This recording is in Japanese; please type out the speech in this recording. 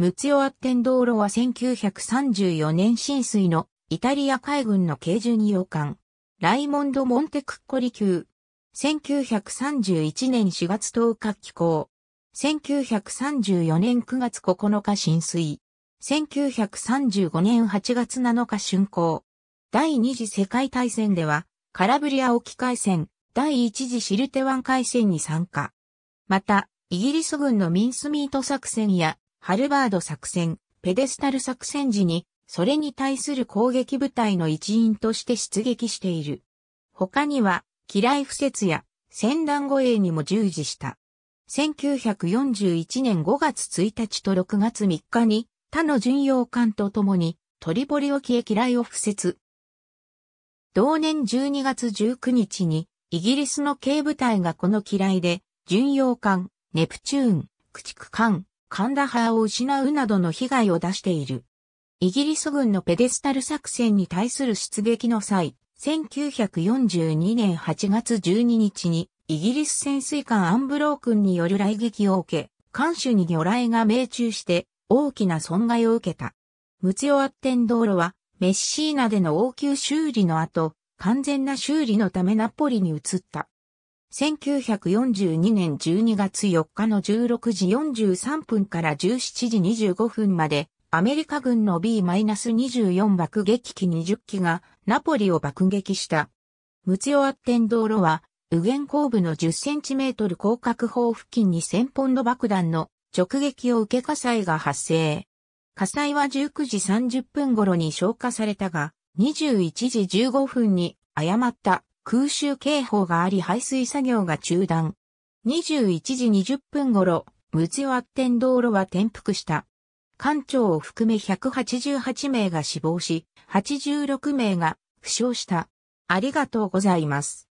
アッテン道路は1934年浸水のイタリア海軍の軽巡洋艦、ライモンド・モンテクッコリ級。1931年4月10日寄港。1934年9月9日浸水。1935年8月7日竣工。第二次世界大戦では、カラブリア沖海戦、第一次シルテ湾海戦に参加。また、イギリス軍のミンスミート作戦やハルバード作戦、ペデスタル作戦時に、それに対する攻撃部隊の一員として出撃している。他には、機雷敷設や、戦乱護衛にも従事した。1941年5月1日と6月3日に、他の巡洋艦と共に、鳥堀沖へ機雷を敷設。同年12月19日に、イギリスの軽部隊がこの機雷で、巡洋艦、ネプチューン、駆逐艦、カンダハーを失うなどの被害を出している。イギリス軍のペデスタル作戦に対する出撃の際、1942年8月12日にイギリス潜水艦アンブロー君による雷撃を受け、艦首に魚雷が命中して大きな損害を受けた。ムツヨアッテン道路はメッシーナでの応急修理の後、完全な修理のためナポリに移った。1942年12月4日の16時43分から17時25分まで、アメリカ軍の B-24 爆撃機20機がナポリを爆撃した。ムツヨアッテン道路は、右舷後部の10センチメートル広角砲付近に1000ポンド爆弾の直撃を受け火災が発生。火災は19時30分頃に消火されたが、21時15分に誤った空襲警報があり排水作業が中断。21時20分頃、ろ、ツワッテ道路は転覆した。艦長を含め188名が死亡し、86名が負傷した。ありがとうございます。